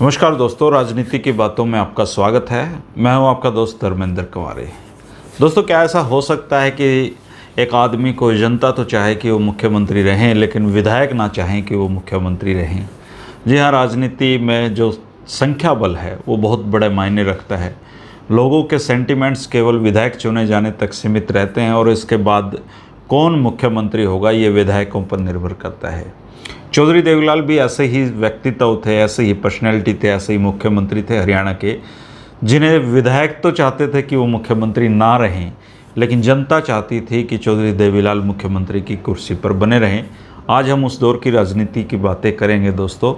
नमस्कार दोस्तों राजनीति की बातों में आपका स्वागत है मैं हूं आपका दोस्त धर्मेंद्र कुमारी दोस्तों क्या ऐसा हो सकता है कि एक आदमी को जनता तो चाहे कि वो मुख्यमंत्री रहें लेकिन विधायक ना चाहें कि वो मुख्यमंत्री रहें जी हाँ राजनीति में जो संख्या बल है वो बहुत बड़े मायने रखता है लोगों के सेंटिमेंट्स केवल विधायक चुने जाने तक सीमित रहते हैं और इसके बाद कौन मुख्यमंत्री होगा ये विधायकों पर निर्भर करता है चौधरी देवीलाल भी ऐसे ही व्यक्तित्व थे ऐसे ही पर्सनैलिटी थे ऐसे ही मुख्यमंत्री थे हरियाणा के जिन्हें विधायक तो चाहते थे कि वो मुख्यमंत्री ना रहें लेकिन जनता चाहती थी कि चौधरी देवीलाल मुख्यमंत्री की कुर्सी पर बने रहें आज हम उस दौर की राजनीति की बातें करेंगे दोस्तों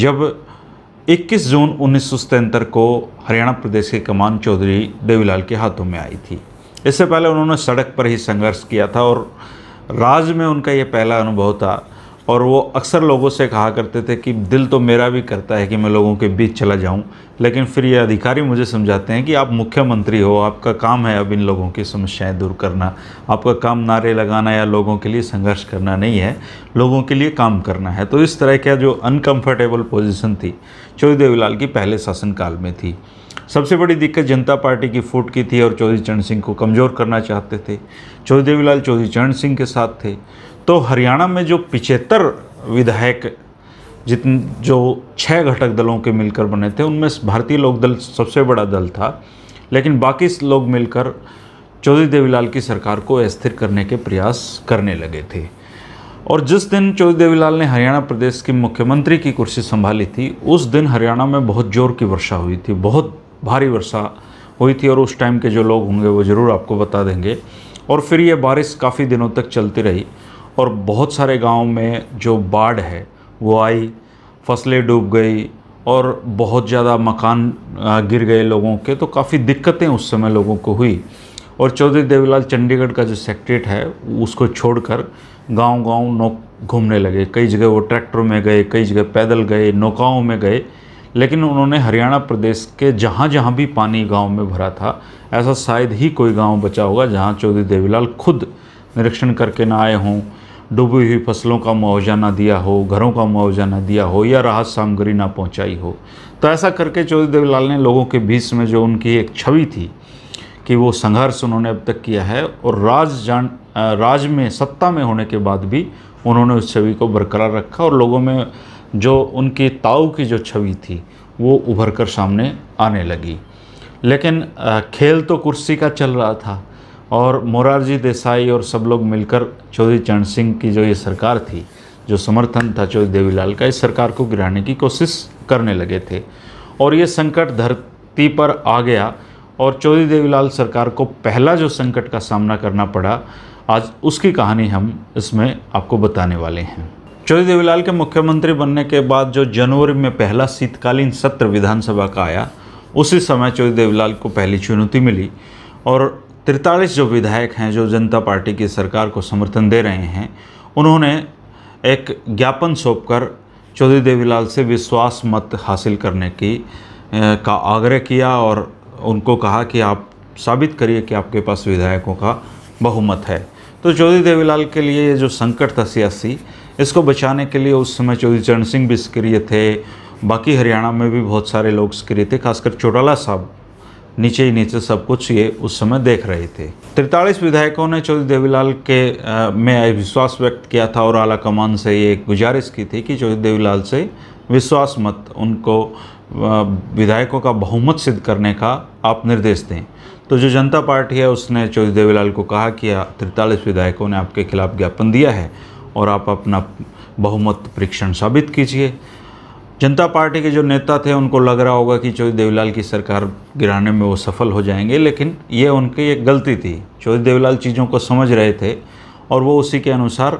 जब 21 जून उन्नीस को हरियाणा प्रदेश की कमान चौधरी देवीलाल के हाथों में आई थी इससे पहले उन्होंने सड़क पर ही संघर्ष किया था और राज में उनका यह पहला अनुभव था और वो अक्सर लोगों से कहा करते थे कि दिल तो मेरा भी करता है कि मैं लोगों के बीच चला जाऊं लेकिन फिर ये अधिकारी मुझे समझाते हैं कि आप मुख्यमंत्री हो आपका काम है अब इन लोगों की समस्याएं दूर करना आपका काम नारे लगाना या लोगों के लिए संघर्ष करना नहीं है लोगों के लिए काम करना है तो इस तरह का जो अनकम्फर्टेबल पोजिशन थी चोरी देवीलाल की पहले शासनकाल में थी सबसे बड़ी दिक्कत जनता पार्टी की फूट की थी और चौधरी चरण सिंह को कमज़ोर करना चाहते थे चौधरी देवीलाल चौधरी चरण सिंह के साथ थे तो हरियाणा में जो पिछहत्तर विधायक जितने जो छः घटक दलों के मिलकर बने थे उनमें भारतीय लोक दल सबसे बड़ा दल था लेकिन बाकी लोग मिलकर चौधरी देवीलाल की सरकार को अस्थिर करने के प्रयास करने लगे थे और जिस दिन चौधरी देवीलाल ने हरियाणा प्रदेश के मुख्यमंत्री की कुर्सी संभाली थी उस दिन हरियाणा में बहुत ज़ोर की वर्षा हुई थी बहुत भारी वर्षा हुई थी और उस टाइम के जो लोग होंगे वो ज़रूर आपको बता देंगे और फिर ये बारिश काफ़ी दिनों तक चलती रही और बहुत सारे गाँव में जो बाढ़ है वो आई फसलें डूब गई और बहुत ज़्यादा मकान गिर गए लोगों के तो काफ़ी दिक्कतें उस समय लोगों को हुई और चौधरी देवीलाल चंडीगढ़ का जो सेक्ट्रेट है उसको छोड़कर गांव-गांव नौ घूमने लगे कई जगह वो ट्रैक्टर में गए कई जगह पैदल गए नौकाओं में गए लेकिन उन्होंने हरियाणा प्रदेश के जहाँ जहाँ भी पानी गांव में भरा था ऐसा शायद ही कोई गांव बचा होगा जहाँ चौधरी देवीलाल खुद निरीक्षण करके ना आए हों डूबी हुई फसलों का मुआवजा ना दिया हो घरों का मुआवजा ना दिया हो या राहत सामग्री ना पहुंचाई हो तो ऐसा करके चौधरी देवीलाल ने लोगों के बीच में जो उनकी एक छवि थी कि वो संघर्ष उन्होंने अब तक किया है और राज जान राज में सत्ता में होने के बाद भी उन्होंने उस छवि को बरकरार रखा और लोगों में जो उनकी ताऊ की जो छवि थी वो उभर कर सामने आने लगी लेकिन खेल तो कुर्सी का चल रहा था और मोरारजी देसाई और सब लोग मिलकर चौधरी चरण सिंह की जो ये सरकार थी जो समर्थन था चौधरी देवीलाल का इस सरकार को गिराने की कोशिश करने लगे थे और ये संकट धरती पर आ गया और चौधरी देवीलाल सरकार को पहला जो संकट का सामना करना पड़ा आज उसकी कहानी हम इसमें आपको बताने वाले हैं चौधरी देवीलाल के मुख्यमंत्री बनने के बाद जो जनवरी में पहला शीतकालीन सत्र विधानसभा का आया उसी समय चौधरी देवीलाल को पहली चुनौती मिली और तिरतालीस जो विधायक हैं जो जनता पार्टी की सरकार को समर्थन दे रहे हैं उन्होंने एक ज्ञापन सौंपकर चौधरी देवीलाल से विश्वास मत हासिल करने की का आग्रह किया और उनको कहा कि आप साबित करिए कि आपके पास विधायकों का बहुमत है तो चौधरी देवीलाल के लिए ये जो संकट था सियासी इसको बचाने के लिए उस समय चौधरी चरण सिंह भी सक्रिय थे बाकी हरियाणा में भी बहुत सारे लोग सक्रिय थे खासकर चौटाला साहब नीचे ही नीचे सब कुछ ये उस समय देख रहे थे तिरतालीस विधायकों ने चौधरी देवीलाल के आ, में विश्वास व्यक्त किया था और आला कमान से ये गुजारिश की थी कि चौधरी देवीलाल से विश्वास मत उनको विधायकों का बहुमत सिद्ध करने का आप निर्देश दें तो जो जनता पार्टी है उसने चौधरी देवीलाल को कहा कि तिरतालीस विधायकों ने आपके खिलाफ ज्ञापन दिया है और आप अपना बहुमत परीक्षण साबित कीजिए जनता पार्टी के जो नेता थे उनको लग रहा होगा कि चौधरी देवीलाल की सरकार गिराने में वो सफल हो जाएंगे लेकिन ये उनकी एक गलती थी चौधरी देवीलाल चीज़ों को समझ रहे थे और वो उसी के अनुसार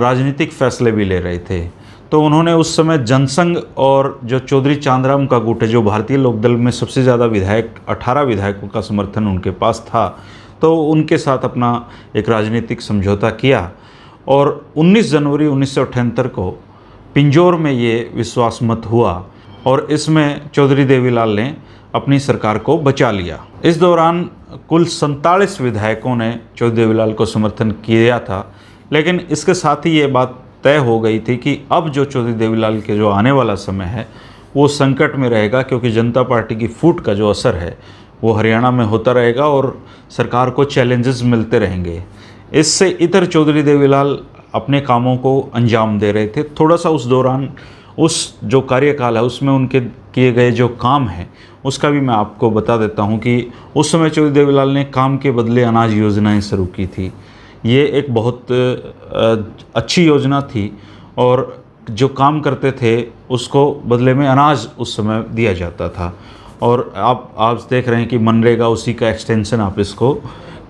राजनीतिक फैसले भी ले रहे थे तो उन्होंने उस समय जनसंघ और जो चौधरी चांदराम का गुट है जो भारतीय लोकदल में सबसे ज़्यादा विधायक 18 विधायकों का समर्थन उनके पास था तो उनके साथ अपना एक राजनीतिक समझौता किया और 19 जनवरी उन्नीस को पिंजौर में ये विश्वास मत हुआ और इसमें चौधरी देवीलाल ने अपनी सरकार को बचा लिया इस दौरान कुल सैतालीस विधायकों ने चौधरी देवीलाल को समर्थन किया था लेकिन इसके साथ ही ये बात तय हो गई थी कि अब जो चौधरी देवीलाल के जो आने वाला समय है वो संकट में रहेगा क्योंकि जनता पार्टी की फूट का जो असर है वो हरियाणा में होता रहेगा और सरकार को चैलेंजेस मिलते रहेंगे इससे इतर चौधरी देवीलाल अपने कामों को अंजाम दे रहे थे थोड़ा सा उस दौरान उस जो कार्यकाल है उसमें उनके किए गए जो काम हैं उसका भी मैं आपको बता देता हूँ कि उस समय चौधरी देवीलाल ने काम के बदले अनाज योजनाएं शुरू की थी ये एक बहुत अच्छी योजना थी और जो काम करते थे उसको बदले में अनाज उस समय दिया जाता था और आप आप देख रहे हैं कि मनरेगा उसी का एक्सटेंशन आप इसको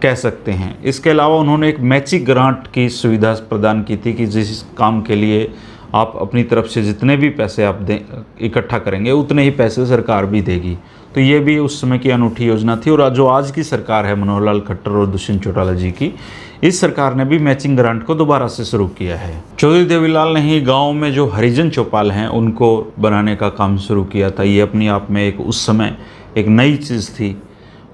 कह सकते हैं इसके अलावा उन्होंने एक मैचिंग ग्रांट की सुविधा प्रदान की थी कि जिस काम के लिए आप अपनी तरफ से जितने भी पैसे आप दें इकट्ठा करेंगे उतने ही पैसे सरकार भी देगी तो ये भी उस समय की अनूठी योजना थी और जो आज की सरकार है मनोहर लाल खट्टर और दुष्यंत चौटाला जी की इस सरकार ने भी मैचिंग ग्रांट को दोबारा से शुरू किया है चौधरी देवीलाल ने ही गाँव में जो हरिजन चौपाल हैं उनको बनाने का काम शुरू किया था ये अपने आप में एक उस समय एक नई चीज़ थी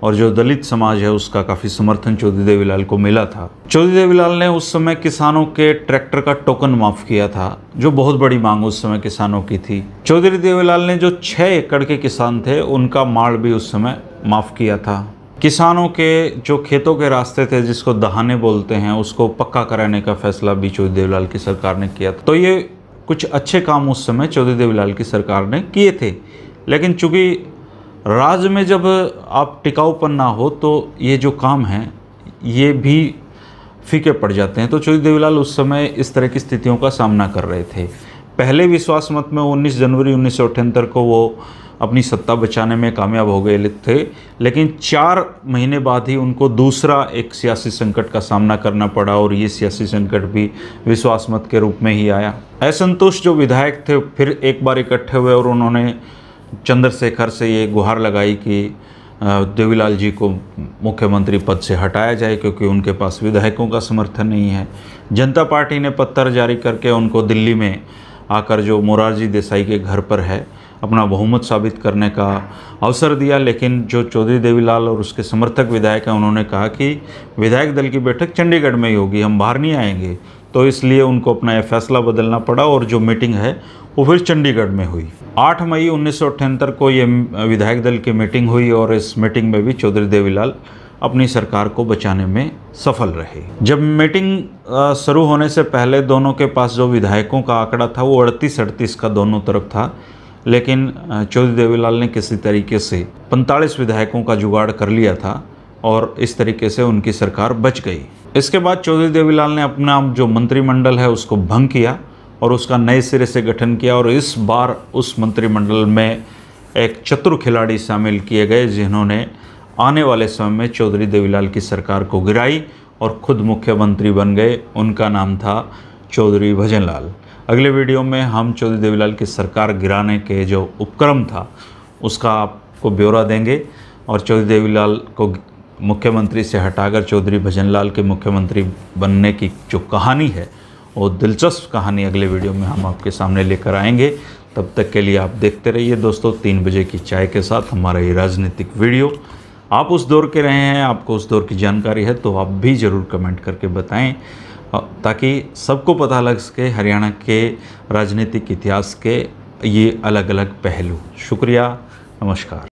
और जो दलित समाज है उसका काफ़ी समर्थन चौधरी देवीलाल को मिला था चौधरी देवीलाल ने उस समय किसानों के ट्रैक्टर का टोकन माफ़ किया था जो बहुत बड़ी मांग उस समय किसानों की थी चौधरी देवीलाल ने जो छः एकड़ के किसान थे उनका माल भी उस समय माफ़ किया था किसानों के जो खेतों के रास्ते थे जिसको दहाने बोलते हैं उसको पक्का कराने का फैसला भी चौधरी देवीलाल की सरकार ने किया था तो ये कुछ अच्छे काम उस समय चौधरी देवीलाल की सरकार ने किए थे लेकिन चूंकि राज्य में जब आप टिकाऊपन ना हो तो ये जो काम हैं ये भी फीके पड़ जाते हैं तो चौधरी देवीलाल उस समय इस तरह की स्थितियों का सामना कर रहे थे पहले विश्वास मत में 19 जनवरी उन्नीस को वो अपनी सत्ता बचाने में कामयाब हो गए थे लेकिन चार महीने बाद ही उनको दूसरा एक सियासी संकट का सामना करना पड़ा और ये सियासी संकट भी विश्वास मत के रूप में ही आया असंतोष जो विधायक थे फिर एक बार इकट्ठे हुए और उन्होंने चंद्रशेखर से ये गुहार लगाई कि देवीलाल जी को मुख्यमंत्री पद से हटाया जाए क्योंकि उनके पास विधायकों का समर्थन नहीं है जनता पार्टी ने पत्थर जारी करके उनको दिल्ली में आकर जो मोरारजी देसाई के घर पर है अपना बहुमत साबित करने का अवसर दिया लेकिन जो चौधरी देवीलाल और उसके समर्थक विधायक हैं उन्होंने कहा कि विधायक दल की बैठक चंडीगढ़ में ही होगी हम बाहर नहीं आएंगे तो इसलिए उनको अपना यह फैसला बदलना पड़ा और जो मीटिंग है वो फिर चंडीगढ़ में हुई 8 मई उन्नीस को ये विधायक दल की मीटिंग हुई और इस मीटिंग में भी चौधरी देवीलाल अपनी सरकार को बचाने में सफल रहे जब मीटिंग शुरू होने से पहले दोनों के पास जो विधायकों का आंकड़ा था वो अड़तीस अड़तीस का दोनों तरफ था लेकिन चौधरी देवीलाल ने किसी तरीके से 45 विधायकों का जुगाड़ कर लिया था और इस तरीके से उनकी सरकार बच गई इसके बाद चौधरी देवीलाल ने अपना जो मंत्रिमंडल है उसको भंग किया और उसका नए सिरे से गठन किया और इस बार उस मंत्रिमंडल में एक चतुर खिलाड़ी शामिल किए गए जिन्होंने आने वाले समय में चौधरी देवीलाल की सरकार को गिराई और खुद मुख्यमंत्री बन गए उनका नाम था चौधरी भजन अगले वीडियो में हम चौधरी देवीलाल की सरकार गिराने के जो उपक्रम था उसका आपको ब्यौरा देंगे और चौधरी देवीलाल को मुख्यमंत्री से हटाकर चौधरी भजनलाल के मुख्यमंत्री बनने की जो कहानी है वो दिलचस्प कहानी अगले वीडियो में हम आपके सामने लेकर आएंगे तब तक के लिए आप देखते रहिए दोस्तों तीन बजे की चाय के साथ हमारा ये राजनीतिक वीडियो आप उस दौर के रहे हैं आपको उस दौर की जानकारी है तो आप भी ज़रूर कमेंट करके बताएं ताकि सबको पता लग सके हरियाणा के राजनीतिक इतिहास के ये अलग अलग पहलू शुक्रिया नमस्कार